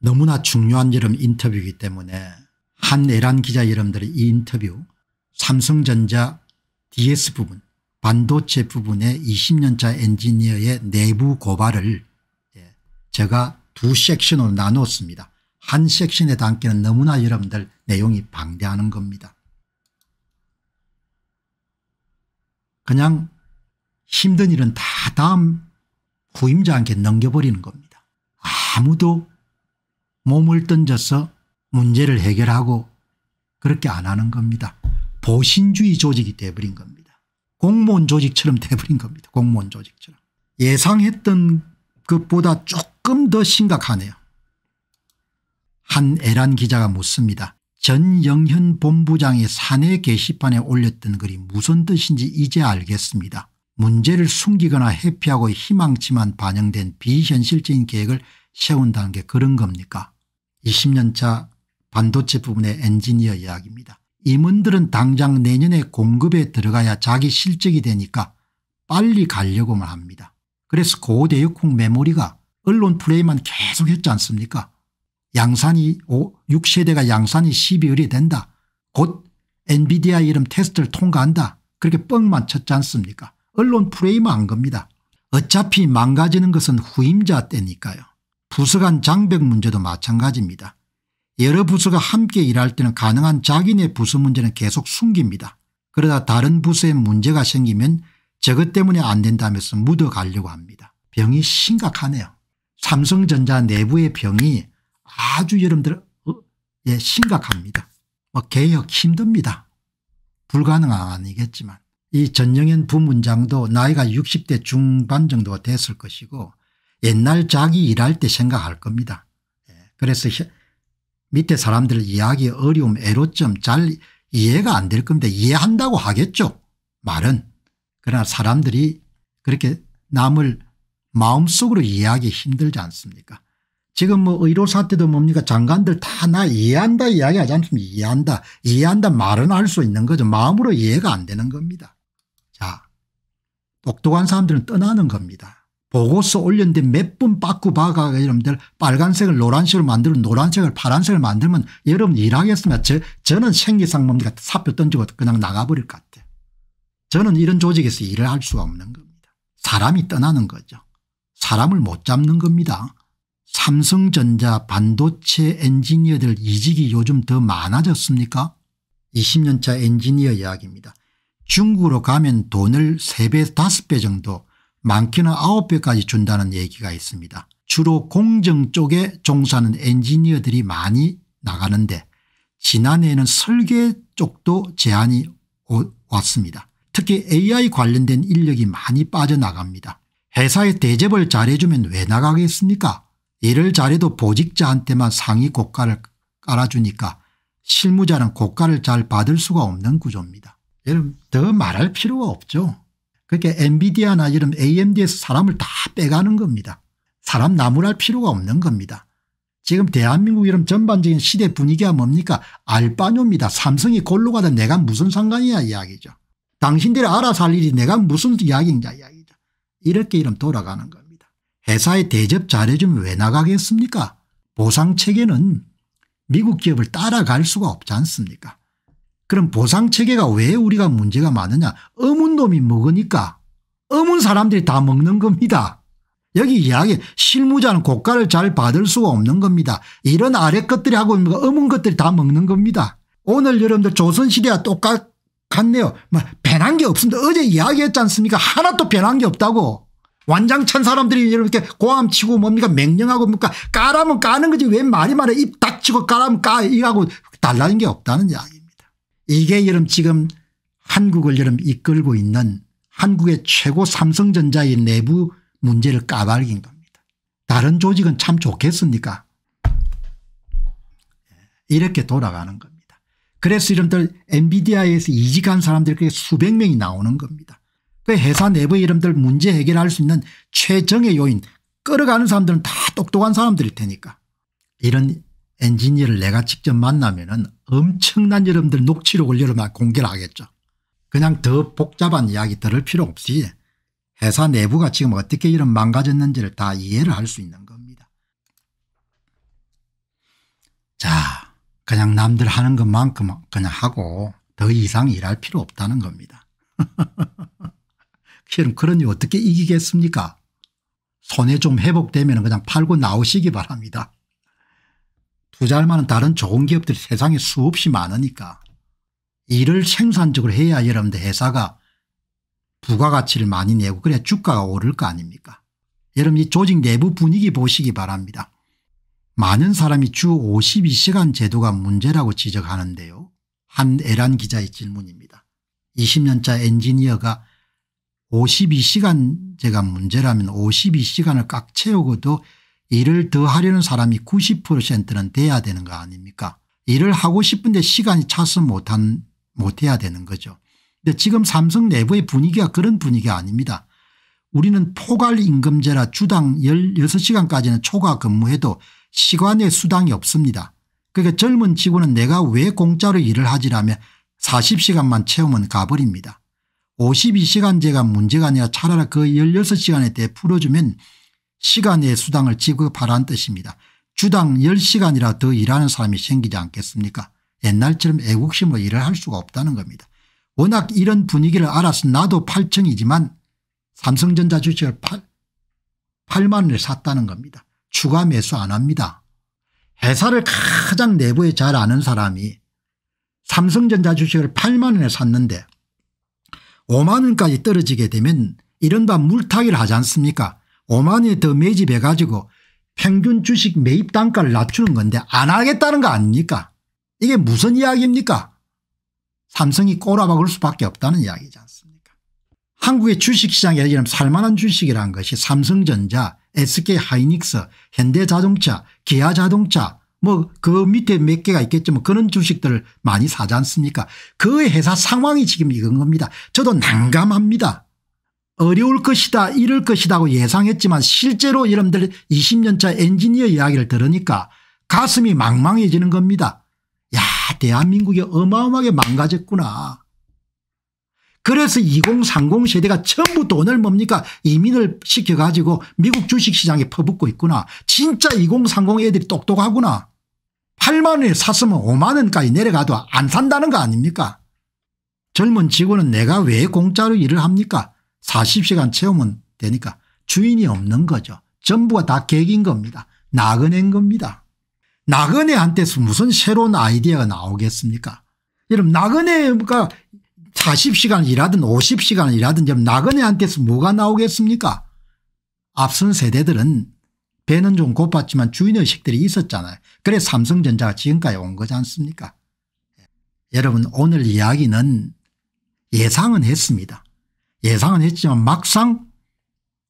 너무나 중요한 여름 인터뷰이기 때문에 한애란 기자 여러분들의이 인터뷰 삼성전자 DS 부분 반도체 부분의 20년차 엔지니어의 내부 고발을 예, 제가 두 섹션으로 나눴습니다. 한 섹션에 담기는 너무나 여러분들 내용이 방대하는 겁니다. 그냥 힘든 일은 다 다음 후임자한테 넘겨버리는 겁니다. 아무도 몸을 던져서 문제를 해결하고 그렇게 안 하는 겁니다. 보신주의 조직이 돼버린 겁니다. 공무원 조직처럼 돼버린 겁니다. 공무원 조직처럼. 예상했던 것보다 조금 더 심각하네요. 한 애란 기자가 묻습니다. 전영현 본부장이 사내 게시판에 올렸던 글이 무슨 뜻인지 이제 알겠습니다. 문제를 숨기거나 회피하고 희망치만 반영된 비현실적인 계획을 세운다는 게 그런 겁니까 20년차 반도체 부분의 엔지니어 이야기입니다. 임원들은 당장 내년에 공급에 들어가야 자기 실적이 되니까 빨리 가려고만 합니다. 그래서 고대역콩 메모리가 언론 플레이만 계속 했지 않습니까 양산이 5, 6세대가 양산이 12월이 된다. 곧 엔비디아 이름 테스트를 통과한다. 그렇게 뻥만 쳤지 않습니까 언론 프레이만한 겁니다. 어차피 망가지는 것은 후임자 때니까요. 부서 간 장벽 문제도 마찬가지입니다. 여러 부서가 함께 일할 때는 가능한 자기네 부서 문제는 계속 숨깁니다. 그러다 다른 부서에 문제가 생기면 저것 때문에 안 된다면서 묻어가려고 합니다. 병이 심각하네요. 삼성전자 내부의 병이 아주 여러분들 어? 예, 심각합니다. 뭐 개혁 힘듭니다. 불가능한 아니겠지만 이 전영현 부문장도 나이가 60대 중반 정도가 됐을 것이고 옛날 자기 일할 때 생각할 겁니다. 예. 그래서 밑에 사람들 이야기 어려움 애로점 잘 이해가 안 될 겁니다. 이해한다고 하겠죠 말은. 그러나 사람들이 그렇게 남을 마음속으로 이해하기 힘들지 않습니까 지금 뭐 의료사 때도 뭡니까 장관들 다 나 이해한다 이야기하지 않습니까 이해한다 이해한다 말은 할 수 있는 거죠 마음으로 이해가 안 되는 겁니다. 자 똑똑한 사람들은 떠나는 겁니다. 보고서 올렸는데 몇번 빠꾸 박아가 여러분들 빨간색을 노란색으로 만들고 노란색을 파란색을 만들면 여러분 일하겠습니까? 저, 저는 생리상 뭡니까 사표 던지고 그냥 나가버릴 것 같아요. 저는 이런 조직에서 일을 할 수가 없는 겁니다. 사람이 떠나는 거죠. 사람을 못 잡는 겁니다. 삼성전자 반도체 엔지니어들 이직이 요즘 더 많아졌습니까? 20년차 엔지니어 이야기입니다. 중국으로 가면 돈을 3배 5배 정도 많게는 9배까지 준다는 얘기가 있습니다. 주로 공정 쪽에 종사하는 엔지니어들이 많이 나가는데 지난해에는 설계 쪽도 제한이 왔습니다. 특히 AI 관련된 인력이 많이 빠져나갑니다. 회사에 대접을 잘해주면 왜 나가겠습니까 일을 잘해도 보직자한테만 상위 고가를 깔아주니까 실무자는 고가를 잘 받을 수가 없는 구조입니다. 여러분 더 말할 필요가 없죠. 그렇게 엔비디아나 이런 amd에서 사람을 다 빼가는 겁니다. 사람 나무랄 필요가 없는 겁니다. 지금 대한민국 이런 전반적인 시대 분위기가 뭡니까 알바뇨입니다. 삼성이 골로 가다 내가 무슨 상관이야 이야기죠. 당신들이 알아서 할 일이 내가 무슨 이야기인가 이야기죠. 이렇게 이름 돌아가는 겁니다. 회사에 대접 잘해주면 왜 나가겠습니까 보상체계는 미국 기업을 따라갈 수가 없지 않습니까 그럼 보상체계가 왜 우리가 문제가 많으냐 어문 놈이 먹으니까 어문 사람들이 다 먹는 겁니다. 여기 이야기 실무자는 고가를 잘 받을 수가 없는 겁니다. 이런 아래 것들이 하고 어문 것들이 다 먹는 겁니다. 오늘 여러분들 조선시대와 똑같네요. 뭐 변한 게 없습니다. 어제 이야기했지 않습니까 하나도 변한 게 없다고. 완장찬 사람들이 이렇게 고함 치고 뭡니까 맹령하고 뭡니까 까라면 까는 거지 왜 말이 많아 입 닥치고 까라면 까이라고 달라진 게 없다는 이야기. 이게 여름 지금 한국을 여름 이끌고 있는 한국의 최고 삼성전자의 내부 문제를 까발긴 겁니다. 다른 조직은 참 좋겠습니까 예, 이렇게 돌아가는 겁니다. 그래서 이름들 엔비디아에서 이직한 사람들 그게 수백 명이 나오는 겁니다. 그 회사 내부의 이름들 문제 해결할 수 있는 최정의 요인 끌어가는 사람들은 다 똑똑한 사람들일 테니까 이런 엔지니어를 내가 직접 만나면 은 엄청난 여러분들 녹취록을 여러분 공개를 하겠죠. 그냥 더 복잡한 이야기 들을 필요 없이 회사 내부가 지금 어떻게 이런 망가졌는지를 다 이해를 할 수 있는 겁니다. 자 그냥 남들 하는 것만큼 그냥 하고 더 이상 일할 필요 없다는 겁니다. 그럼 그런 일 어떻게 이기겠습니까 손에 좀 회복되면 그냥 팔고 나오시기 바랍니다. 투자할 만한 다른 좋은 기업들이 세상에 수없이 많으니까 일을 생산적으로 해야 여러분들 회사가 부가가치를 많이 내고 그래야 주가가 오를 거 아닙니까 여러분 이 조직 내부 분위기 보시기 바랍니다. 많은 사람이 주 52시간 제도가 문제라고 지적하는데요. 한 애란 기자의 질문입니다. 20년차 엔지니어가 52시간제가 문제라면 52시간을 꽉 채우고도 일을 더 하려는 사람이 90%는 돼야 되는 거 아닙니까 일을 하고 싶은데 시간이 차서 못한 못해야 되는 거죠. 근데 지금 삼성 내부의 분위기가 그런 분위기 아닙니다. 우리는 포괄임금제라 주당 16시간까지는 초과 근무해도 시간의 수당이 없습니다. 그러니까 젊은 직원은 내가 왜 공짜로 일을 하지라며 40시간만 채우면 가버립니다. 52시간제가 문제가 아니라 차라리 그 16시간에 대해 풀어주면 시간의 수당을 지급하라는 뜻입니다. 주당 10시간이라 더 일하는 사람이 생기지 않겠습니까 옛날처럼 애국심으로 일을 할 수가 없다는 겁니다. 워낙 이런 분위기를 알아서 나도 8천이지만 삼성전자 주식을 8, 8만 원에 샀다는 겁니다. 추가 매수 안 합니다. 회사를 가장 내부에 잘 아는 사람이 삼성전자 주식을 8만 원에 샀는데 5만 원까지 떨어지게 되면 이른바 물타기를 하지 않습니까 5만이 더 매집해 가지고 평균 주식 매입 단가를 낮추는 건데 안 하겠다는 거 아닙니까 이게 무슨 이야기입니까 삼성이 꼬라박을 수밖에 없다는 이야기지 않습니까 한국의 주식시장에 지금 살만한 주식이란 것이 삼성전자 SK하이닉스 현대자동차 기아자동차 뭐 그 밑에 몇 개가 있겠지만 뭐 그런 주식들을 많이 사지 않습니까 그 회사 상황이 지금 이건 겁니다 저도 난감합니다 어려울 것이다 이럴 것이다고 예상했지만 실제로 여러분들 20년차 엔지니어 이야기를 들으니까 가슴이 망망해지는 겁니다. 야 대한민국이 어마어마하게 망가졌구나. 그래서 2030 세대가 전부 돈을 뭡니까 이민을 시켜가지고 미국 주식시장에 퍼붓고 있구나. 진짜 2030 애들이 똑똑하구나. 8만 원에 샀으면 5만 원까지 내려가도 안 산다는 거 아닙니까? 젊은 직원은 내가 왜 공짜로 일을 합니까? 40시간 채우면 되니까 주인이 없는 거죠. 전부가 다계인 겁니다. 나그네인 겁니다. 나그네한테서 무슨 새로운 아이디어가 나오겠습니까 여러분 나그네가 40시간 일하든 50시간 일하든 지금 나그네한테서 뭐가 나오겠습니까 앞선 세대들은 배는 좀 고팠지만 주인의식들이 있었잖아요. 그래 삼성전자가 지금까지 온 거지 않습니까 예. 여러분 오늘 이야기는 예상은 했습니다. 예상은 했지만 막상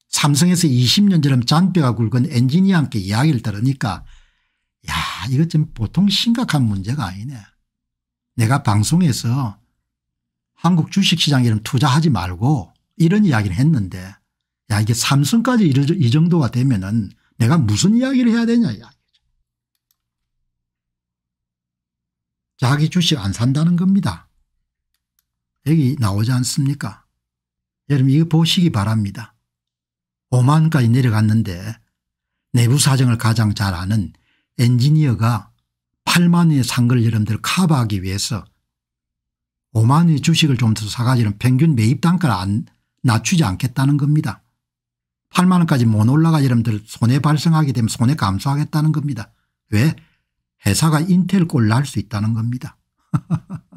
삼성에서 20년 전럼 잔뼈가 굵은 엔지니어한테 이야기를 들으니까 야 이것 좀 보통 심각한 문제가 아니네. 내가 방송에서 한국 주식시장 이름 투자하지 말고 이런 이야기를 했는데 야 이게 삼성까지 이 정도가 되면 은 내가 무슨 이야기를 해야 되냐 이야기죠. 자기 주식 안 산다는 겁니다. 여기 나오지 않습니까 여러분 이거 보시기 바랍니다. 5만까지 내려갔는데 내부 사정을 가장 잘 아는 엔지니어가 8만 원에 산 걸 여러분들 커버하기 위해서 5만 원의 주식을 좀 더 사가지는 평균 매입 단가를 안 낮추지 않겠다는 겁니다. 8만 원까지 못 올라가 여러분들 손해 발생하게 되면 손해 감소하겠다는 겁니다. 왜? 회사가 인텔 꼴 날 수 있다는 겁니다.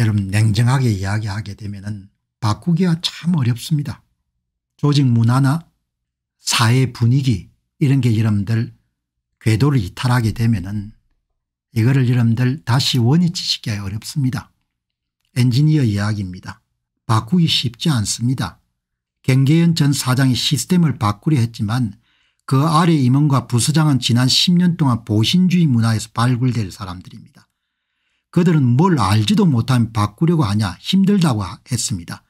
여러분 냉정하게 이야기하게 되면 바꾸기가 참 어렵습니다. 조직 문화나 사회 분위기 이런 게 여러분들 궤도를 이탈하게 되면 이거를 여러분들 다시 원위치 시키기 어렵습니다. 엔지니어 이야기입니다. 바꾸기 쉽지 않습니다. 경계현 전 사장이 시스템을 바꾸려 했지만 그 아래 임원과 부서장은 지난 10년 동안 보신주의 문화에서 발굴될 사람들입니다. 그들은 뭘 알지도 못하면 바꾸려고 하냐 힘들다고 했습니다.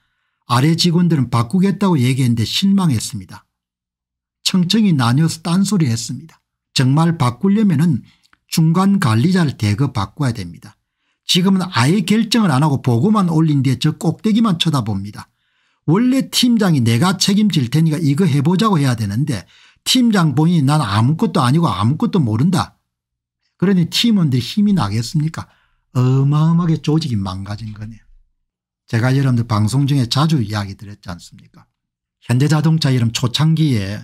아래 직원들은 바꾸겠다고 얘기했는데 실망했습니다. 청청이 나뉘어서 딴소리 했습니다. 정말 바꾸려면 중간 관리자를 대거 바꿔야 됩니다. 지금은 아예 결정을 안 하고 보고만 올린 뒤에 저 꼭대기만 쳐다봅니다. 원래 팀장이 내가 책임질 테니까 이거 해보자고 해야 되는데 팀장 본인이 난 아무것도 아니고 아무것도 모른다. 그러니 팀원들이 힘이 나겠습니까 어마어마하게 조직이 망가진 거네요. 제가 여러분들 방송 중에 자주 이야기 드렸지 않습니까 현대자동차 이름 초창기에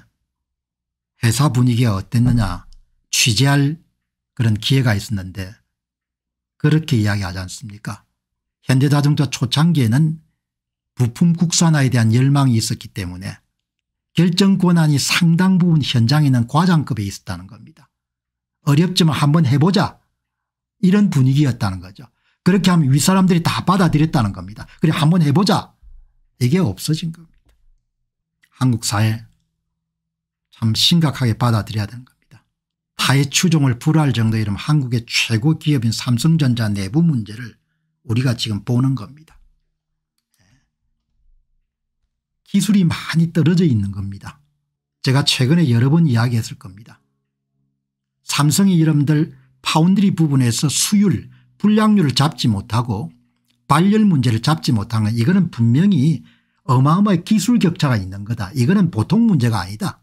회사 분위기가 어땠느냐 취재할 그런 기회가 있었는데 그렇게 이야기하지 않습니까 현대자동차 초창기에는 부품 국산화에 대한 열망이 있었기 때문에 결정 권한이 상당 부분 현장에 있는 과장급에 있었다는 겁니다. 어렵지만 한번 해보자 이런 분위기였다는 거죠. 그렇게 하면 윗사람들이 다 받아들였다는 겁니다. 그래 한번 해보자. 이게 없어진 겁니다. 한국 사회 참 심각하게 받아들여야 되는 겁니다. 타의 추종을 불할 허 정도 의 이름 한국의 최고 기업인 삼성전자 내부 문제를 우리가 지금 보는 겁니다. 예. 기술이 많이 떨어져 있는 겁니다. 제가 최근에 여러 번 이야기했을 겁니다. 삼성이 여러분들 파운드리 부분에서 수율 불량률을 잡지 못하고 발열 문제를 잡지 못한 건 이거는 분명히 어마어마한 기술 격차가 있는 거다. 이거는 보통 문제가 아니다.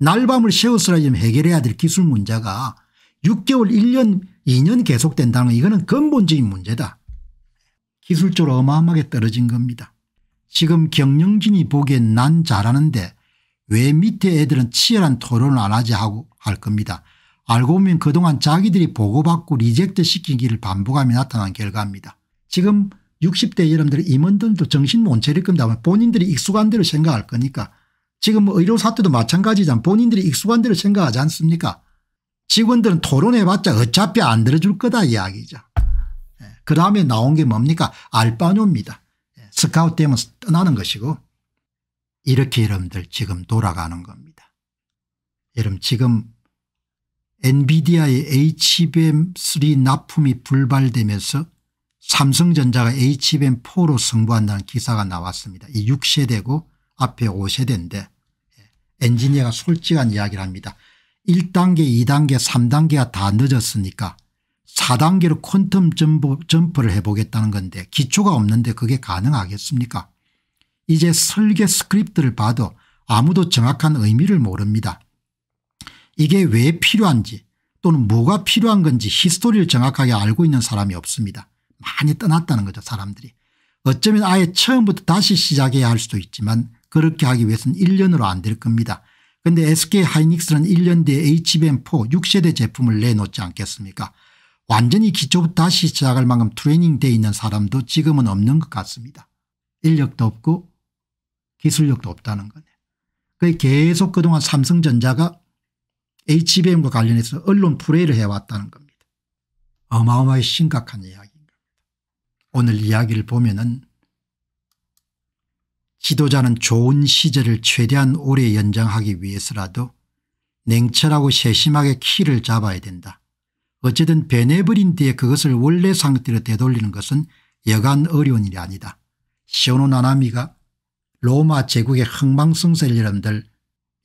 날밤을 새우스라 좀 해결해야 될 기술 문제가 6개월 1년 2년 계속된다는 건 이거는 근본적인 문제다. 기술적으로 어마어마하게 떨어진 겁니다. 지금 경영진이 보기엔 난 잘하는데 왜 밑에 애들은 치열한 토론을 안 하지 하고 할 겁니다. 알고 보면 그동안 자기들이 보고받고 리젝트 시킨 길을 반복하며 나타난 결과입니다. 지금 60대 여러분들 임원들도 정신 못 차릴 겁니다. 본인들이 익숙한 대로 생각할 거니까. 지금 뭐 의료 사태도 마찬가지잖아. 본인들이 익숙한 대로 생각하지 않습니까? 직원들은 토론해봤자 어차피 안 들어줄 거다 이야기죠. 예. 그 다음에 나온 게 뭡니까? 알바노입니다. 예, 스카웃 되면 떠나는 것이고 이렇게 여러분들 지금 돌아가는 겁니다. 여러분 지금 엔비디아의 HBM3 납품이 불발되면서 삼성전자가 HBM4로 승부한다는 기사가 나왔습니다. 이 6세대고 앞에 5세대인데 예, 엔지니어가 솔직한 이야기를 합니다. 1단계 2단계 3단계가 다 늦었으니까 4단계로 퀀텀 점프, 점프를 해보겠다는 건데 기초가 없는데 그게 가능하겠습니까 이제 설계 스크립트를 봐도 아무도 정확한 의미를 모릅니다. 이게 왜 필요한지 또는 뭐가 필요한 건지 히스토리를 정확하게 알고 있는 사람이 없습니다. 많이 떠났다는 거죠 사람들이. 어쩌면 아예 처음부터 다시 시작해야 할 수도 있지만 그렇게 하기 위해서는 1년으로 안 될 겁니다. 그런데 SK 하이닉스는 1년 뒤에 HBM4 6세대 제품을 내놓지 않겠습니까 완전히 기초부터 다시 시작할 만큼 트레이닝돼 있는 사람도 지금은 없는 것 같습니다. 인력도 없고 기술력도 없다는 거네. 그 계속 그동안 삼성전자가 HBM과 관련해서 언론 프레이를 해왔다는 겁니다. 어마어마하게 심각한 이야기인 니다 오늘 이야기를 보면 은 지도자는 좋은 시절을 최대한 오래 연장하기 위해서라도 냉철하고 세심하게 키를 잡아야 된다. 어쨌든 베네버린 뒤에 그것을 원래 상태로 되돌리는 것은 여간 어려운 일이 아니다. 시오노 나나미가 로마 제국의 흥망성쇠를 여러분들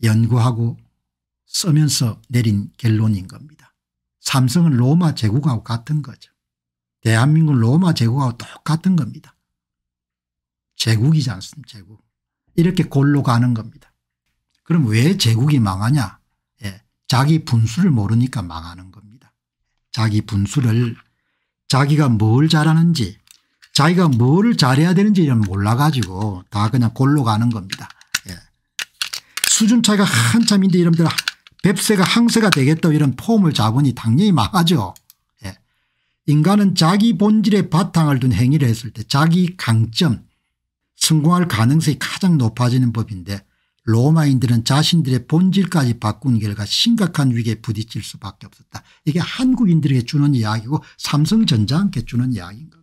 연구하고 쓰면서 내린 결론인 겁니다. 삼성은 로마 제국하고 같은 거죠. 대한민국 로마 제국하고 똑같은 겁니다. 제국이지 않습니까 제국. 이렇게 골로 가는 겁니다. 그럼 왜 제국이 망하냐 예. 자기 분수를 모르니까 망하는 겁니다. 자기 분수를 자기가 뭘 잘하는지 자기가 뭘 잘해야 되는지 몰라가지고 다 그냥 골로 가는 겁니다. 예. 수준 차이가 한참인데 이름들 뱁새가 항새가 되겠다 이런 폼을 잡으니 당연히 망하죠. 예. 인간은 자기 본질에 바탕을 둔 행위를 했을 때 자기 강점 성공할 가능성이 가장 높아지는 법인데 로마인들은 자신들의 본질까지 바꾼 결과 심각한 위기에 부딪힐 수밖에 없었다. 이게 한국인들에게 주는 이야기고 삼성전자한테 주는 이야기인 것